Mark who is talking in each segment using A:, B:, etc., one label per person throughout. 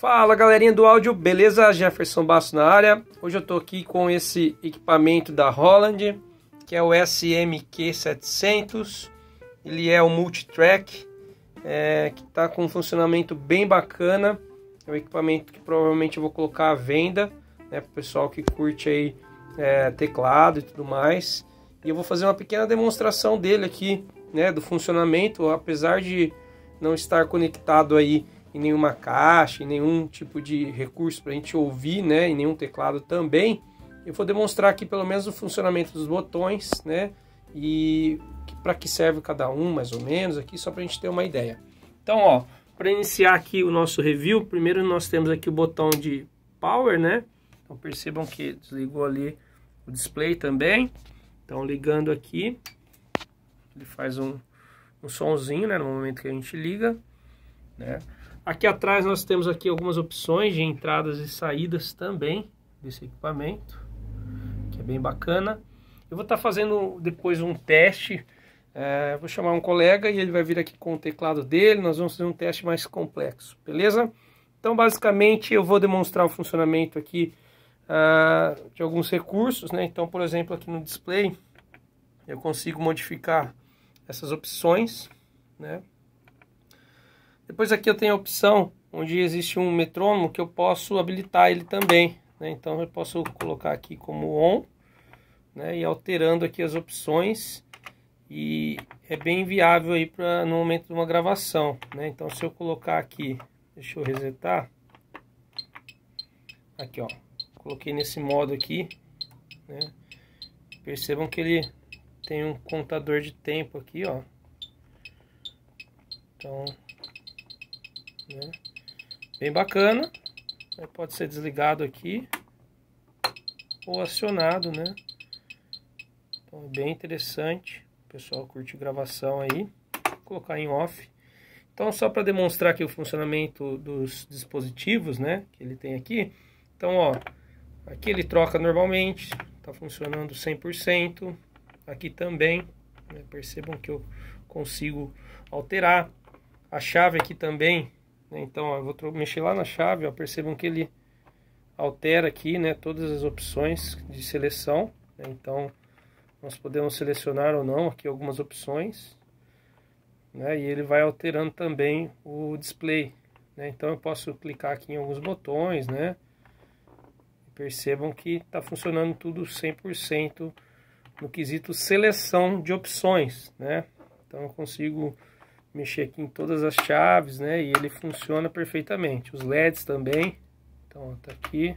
A: Fala galerinha do áudio, beleza? Jefferson Basso na área. Hoje eu tô aqui com esse equipamento da Holland, que é o SMQ700. Ele é o multitrack, é, que tá com um funcionamento bem bacana. É um equipamento que provavelmente eu vou colocar à venda, né, pro pessoal que curte aí é, teclado e tudo mais. E eu vou fazer uma pequena demonstração dele aqui, né, do funcionamento, apesar de não estar conectado aí em nenhuma caixa, em nenhum tipo de recurso para a gente ouvir, né, em nenhum teclado também, eu vou demonstrar aqui pelo menos o funcionamento dos botões, né, e para que serve cada um, mais ou menos, aqui só para a gente ter uma ideia. Então, ó, para iniciar aqui o nosso review, primeiro nós temos aqui o botão de power, né? Então percebam que desligou ali o display também. Então ligando aqui, ele faz um, um somzinho, né, no momento que a gente liga, né? Aqui atrás nós temos aqui algumas opções de entradas e saídas também desse equipamento, que é bem bacana. Eu vou estar tá fazendo depois um teste, é, vou chamar um colega e ele vai vir aqui com o teclado dele, nós vamos fazer um teste mais complexo, beleza? Então basicamente eu vou demonstrar o funcionamento aqui uh, de alguns recursos, né? Então por exemplo aqui no display eu consigo modificar essas opções, né? Depois aqui eu tenho a opção onde existe um metrônomo que eu posso habilitar ele também, né? Então eu posso colocar aqui como on, né? E alterando aqui as opções e é bem viável aí para no momento de uma gravação, né? Então se eu colocar aqui, deixa eu resetar, aqui ó, coloquei nesse modo aqui, né? Percebam que ele tem um contador de tempo aqui, ó. Então, né? Bem bacana. Aí pode ser desligado aqui ou acionado, né? Então, é bem interessante. O pessoal curte gravação aí. Vou colocar em off. Então, só para demonstrar aqui o funcionamento dos dispositivos, né? Que ele tem aqui. Então, ó, aqui ele troca normalmente, tá funcionando 100% aqui também. Né? Percebam que eu consigo alterar a chave aqui também. Né? Então, ó, eu vou mexer lá na chave, ó, percebam que ele altera aqui né, todas as opções de seleção. Né? Então, nós podemos selecionar ou não aqui algumas opções. Né? E ele vai alterando também o display. Né? Então, eu posso clicar aqui em alguns botões, né? Percebam que está funcionando tudo 100% no quesito seleção de opções, né? Então eu consigo mexer aqui em todas as chaves, né? E ele funciona perfeitamente. Os LEDs também, então tá aqui.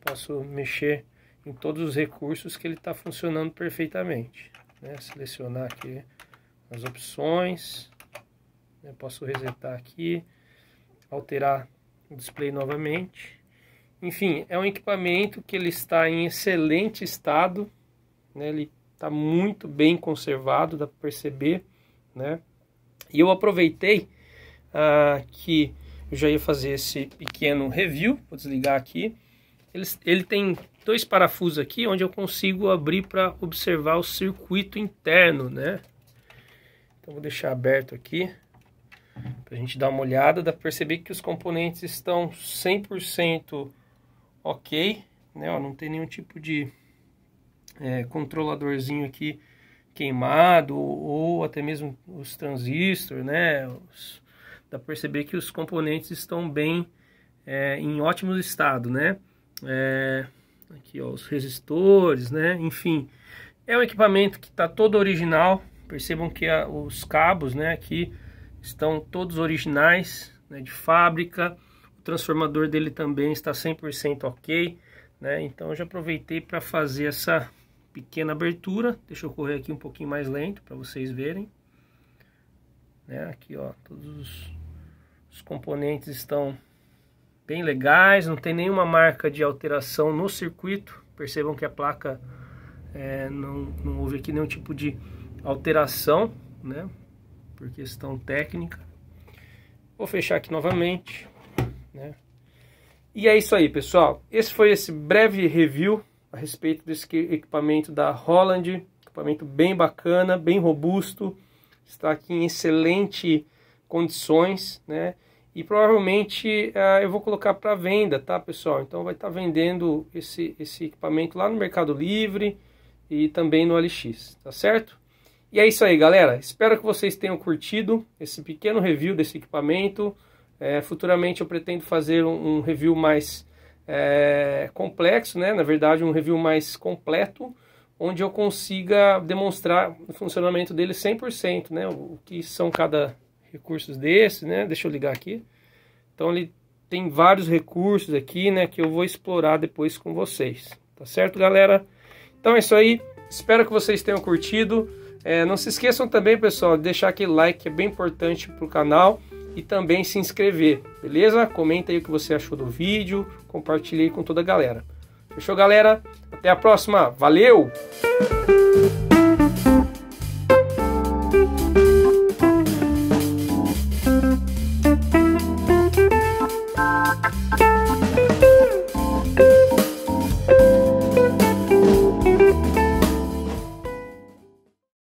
A: Posso mexer em todos os recursos que ele está funcionando perfeitamente. Né? Selecionar aqui as opções, né? posso resetar aqui, alterar o display novamente. Enfim, é um equipamento que ele está em excelente estado, né? Ele está muito bem conservado, dá para perceber, né? E eu aproveitei ah, que eu já ia fazer esse pequeno review, vou desligar aqui. Ele, ele tem dois parafusos aqui onde eu consigo abrir para observar o circuito interno, né? Então vou deixar aberto aqui para a gente dar uma olhada, dá para perceber que os componentes estão 100% ok, né? Ó, não tem nenhum tipo de é, controladorzinho aqui queimado ou, ou até mesmo os transistores, né? Os, dá para perceber que os componentes estão bem é, em ótimo estado, né? É, aqui ó, os resistores, né? Enfim, é um equipamento que está todo original. Percebam que a, os cabos, né? Aqui estão todos originais, né? De fábrica. O transformador dele também está 100% ok, né? Então já aproveitei para fazer essa pequena abertura. Deixa eu correr aqui um pouquinho mais lento para vocês verem. Né? Aqui, ó, todos os, os componentes estão bem legais, não tem nenhuma marca de alteração no circuito. Percebam que a placa é, não, não houve aqui nenhum tipo de alteração, né? Por questão técnica. Vou fechar aqui novamente, né? E é isso aí, pessoal. Esse foi esse breve review a respeito desse equipamento da Holland, equipamento bem bacana, bem robusto, está aqui em excelente condições, né? E provavelmente uh, eu vou colocar para venda, tá, pessoal? Então vai estar tá vendendo esse, esse equipamento lá no Mercado Livre e também no LX, tá certo? E é isso aí, galera. Espero que vocês tenham curtido esse pequeno review desse equipamento. É, futuramente eu pretendo fazer um, um review mais é, complexo, né? na verdade um review mais completo, onde eu consiga demonstrar o funcionamento dele 100%, né? o que são cada recursos desse, né? deixa eu ligar aqui. Então ele tem vários recursos aqui né? que eu vou explorar depois com vocês, tá certo galera? Então é isso aí, espero que vocês tenham curtido. É, não se esqueçam também, pessoal, de deixar aquele like que é bem importante para o canal e também se inscrever, beleza? Comenta aí o que você achou do vídeo, compartilhe com toda a galera. Fechou, galera? Até a próxima. Valeu!